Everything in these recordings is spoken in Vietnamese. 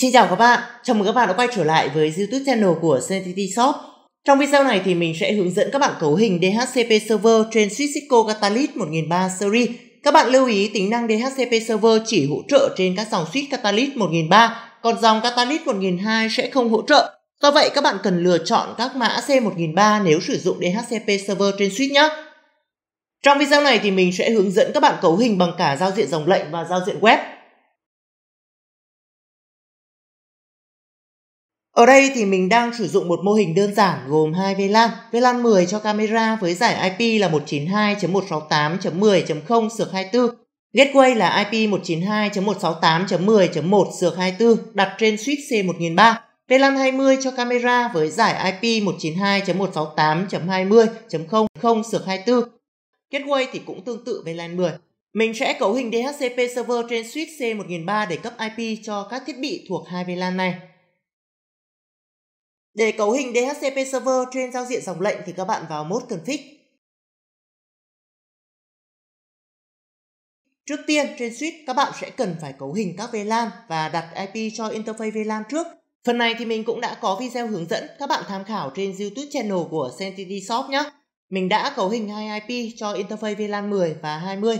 Xin chào các bạn, chào mừng các bạn đã quay trở lại với YouTube channel của CTT Shop. Trong video này thì mình sẽ hướng dẫn các bạn cấu hình DHCP Server trên Cisco Catalyst 1003 series. Các bạn lưu ý tính năng DHCP Server chỉ hỗ trợ trên các dòng Switch Catalyst 1003, còn dòng Catalyst 1002 sẽ không hỗ trợ. Do vậy các bạn cần lựa chọn các mã C1003 nếu sử dụng DHCP Server trên Switch nhé. Trong video này thì mình sẽ hướng dẫn các bạn cấu hình bằng cả giao diện dòng lệnh và giao diện web. Ở đây thì mình đang sử dụng một mô hình đơn giản gồm hai VLAN. VLAN 10 cho camera với giải IP là 192.168.10.0/24. Gateway là IP 192.168.10.1/24 đặt trên switch C1003. VLAN 20 cho camera với giải IP 192.168.20.0/24. Gateway thì cũng tương tự VLAN 10. Mình sẽ cấu hình DHCP server trên switch C1003 để cấp IP cho các thiết bị thuộc hai VLAN này. Để cấu hình DHCP server trên giao diện dòng lệnh thì các bạn vào mode config. Trước tiên, trên switch các bạn sẽ cần phải cấu hình các VLAN và đặt IP cho interface VLAN trước. Phần này thì mình cũng đã có video hướng dẫn các bạn tham khảo trên YouTube channel của Sentity Shop nhé. Mình đã cấu hình hai IP cho interface VLAN 10 và 20.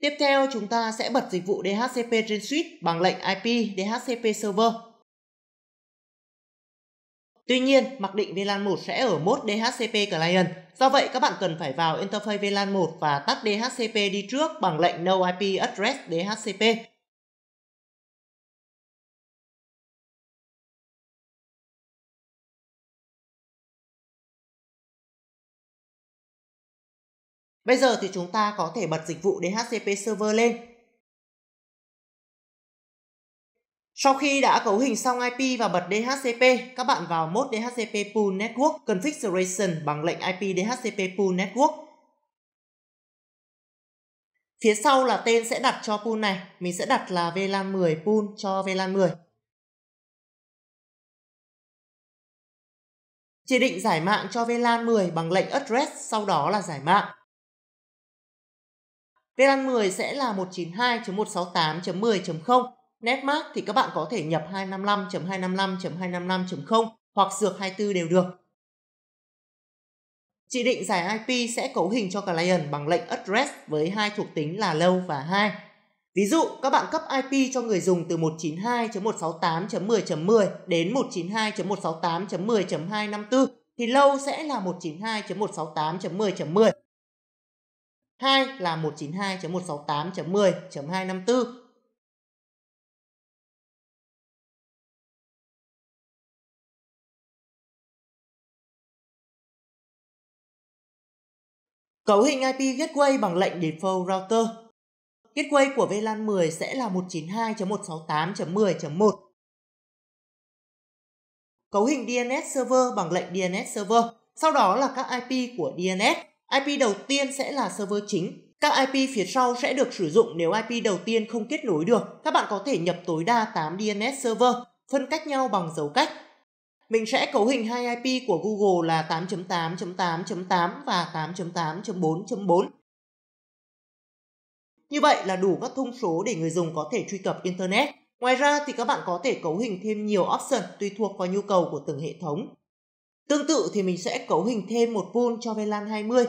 Tiếp theo, chúng ta sẽ bật dịch vụ DHCP trên switch bằng lệnh IP DHCP server. Tuy nhiên, mặc định VLAN 1 sẽ ở mốt DHCP client. Do vậy, các bạn cần phải vào interface VLAN 1 và tắt DHCP đi trước bằng lệnh no IP address DHCP. Bây giờ thì chúng ta có thể bật dịch vụ DHCP server lên Sau khi đã cấu hình xong IP và bật DHCP, các bạn vào mode DHCP Pool Network Configuration bằng lệnh IP DHCP Pool Network. Phía sau là tên sẽ đặt cho pool này, mình sẽ đặt là VLAN 10 pool cho VLAN 10. Chỉ định giải mạng cho VLAN 10 bằng lệnh address, sau đó là giải mạng. VLAN 10 sẽ là 192.168.10.0 Netmark thì các bạn có thể nhập 255.255.255.0 hoặc dược 24 đều được. Chỉ định giải IP sẽ cấu hình cho client bằng lệnh address với hai thuộc tính là lâu và hai. Ví dụ, các bạn cấp IP cho người dùng từ 192.168.10.10 đến 192.168.10.254 thì lâu sẽ là 192.168.10.10. 2 là 192.168.10.254 Cấu hình IP Gateway bằng lệnh Default Router. Gateway của VLAN 10 sẽ là 192.168.10.1. Cấu hình DNS Server bằng lệnh DNS Server, sau đó là các IP của DNS. IP đầu tiên sẽ là server chính. Các IP phía sau sẽ được sử dụng nếu IP đầu tiên không kết nối được. Các bạn có thể nhập tối đa 8 DNS server, phân cách nhau bằng dấu cách mình sẽ cấu hình hai IP của Google là 8.8.8.8 và 8.8.4.4. Như vậy là đủ các thông số để người dùng có thể truy cập Internet. Ngoài ra thì các bạn có thể cấu hình thêm nhiều option tùy thuộc vào nhu cầu của từng hệ thống. Tương tự thì mình sẽ cấu hình thêm một pool cho VLAN 20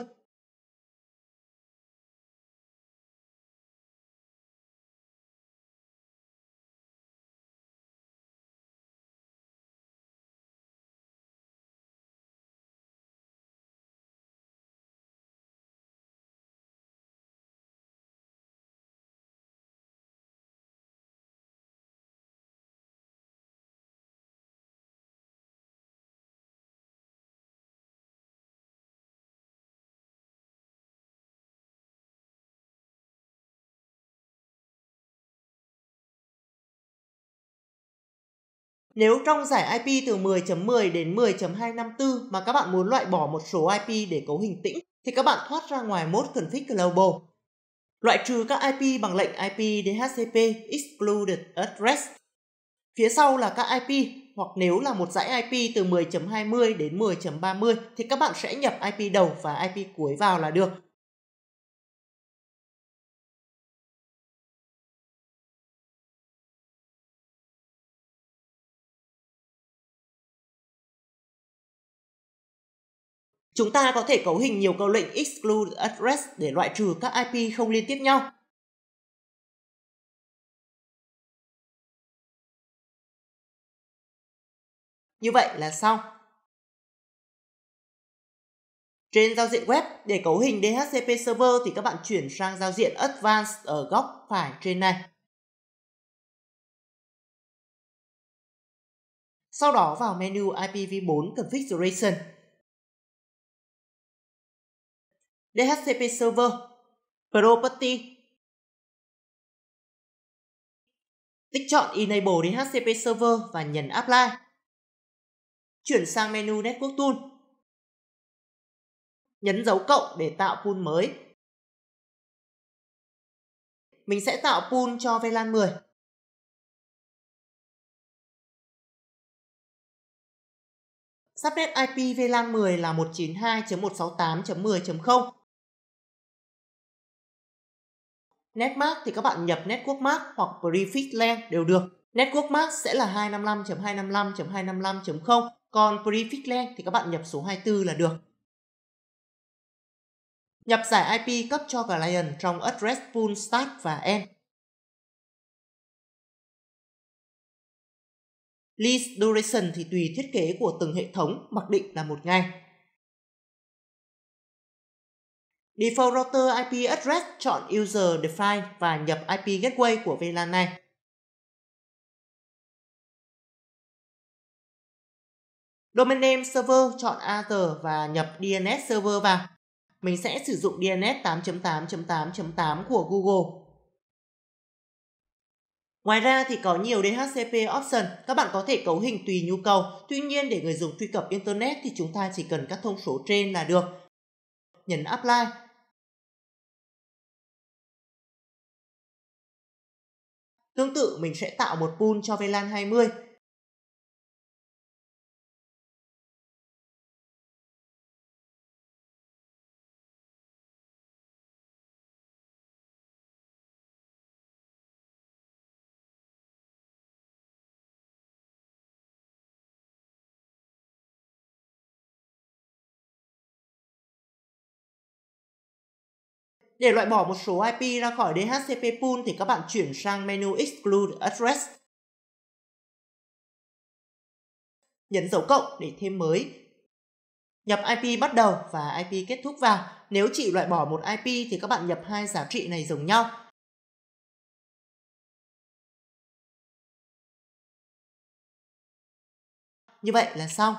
Nếu trong giải IP từ 10.10 đến 10.254 mà các bạn muốn loại bỏ một số IP để cấu hình tĩnh thì các bạn thoát ra ngoài mode config global. Loại trừ các IP bằng lệnh IP DHCP excluded address. Phía sau là các IP hoặc nếu là một dãy IP từ 10.20 đến 10.30 thì các bạn sẽ nhập IP đầu và IP cuối vào là được. Chúng ta có thể cấu hình nhiều câu lệnh exclude address để loại trừ các IP không liên tiếp nhau. Như vậy là xong. Trên giao diện web, để cấu hình DHCP server thì các bạn chuyển sang giao diện Advanced ở góc phải trên này. Sau đó vào menu IPv4 Configuration DHCP Server, Property. Tích chọn Enable DHCP Server và nhấn Apply. Chuyển sang menu Network Tool. Nhấn dấu cộng để tạo pool mới. Mình sẽ tạo pool cho VLAN 10. Subnet IP VLAN 10 là 192.168.10.0 Netmark thì các bạn nhập Network Mark hoặc Prefix Len đều được. Network Mark sẽ là 255.255.255.0, còn Prefix Len thì các bạn nhập số 24 là được. Nhập giải IP cấp cho client trong address pool start và end. Lease duration thì tùy thiết kế của từng hệ thống mặc định là một ngày. Default Router IP Address chọn User Define và nhập IP Gateway của VLAN này. Domain Name Server chọn Other và nhập DNS Server vào. Mình sẽ sử dụng DNS 8.8.8.8 của Google. Ngoài ra thì có nhiều DHCP option, các bạn có thể cấu hình tùy nhu cầu. Tuy nhiên để người dùng truy cập Internet thì chúng ta chỉ cần các thông số trên là được. Nhấn Apply Tương tự mình sẽ tạo một pool cho VLAN 20 Để loại bỏ một số IP ra khỏi DHCP pool thì các bạn chuyển sang menu Exclude Address. Nhấn dấu cộng để thêm mới. Nhập IP bắt đầu và IP kết thúc vào. Nếu chỉ loại bỏ một IP thì các bạn nhập hai giá trị này giống nhau. Như vậy là xong.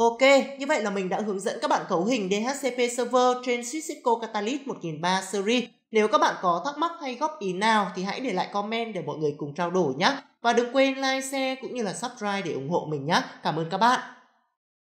Ok, như vậy là mình đã hướng dẫn các bạn cấu hình DHCP Server trên suite Cisco Catalyst 1003 Series. Nếu các bạn có thắc mắc hay góp ý nào thì hãy để lại comment để mọi người cùng trao đổi nhé. Và đừng quên like, share cũng như là subscribe để ủng hộ mình nhé. Cảm ơn các bạn.